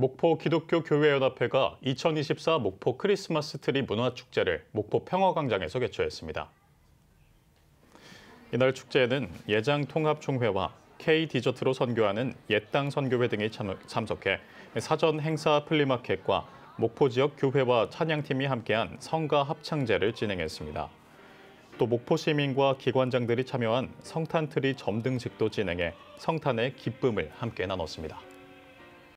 목포 기독교 교회연합회가 2024 목포 크리스마스 트리 문화축제를 목포 평화광장에서 개최했습니다. 이날 축제에는 예장통합총회와 K-디저트로 선교하는 옛땅 선교회 등이 참석해 사전 행사 플리마켓과 목포 지역 교회와 찬양팀이 함께한 성가 합창제를 진행했습니다. 또 목포 시민과 기관장들이 참여한 성탄 트리 점등식도 진행해 성탄의 기쁨을 함께 나눴습니다.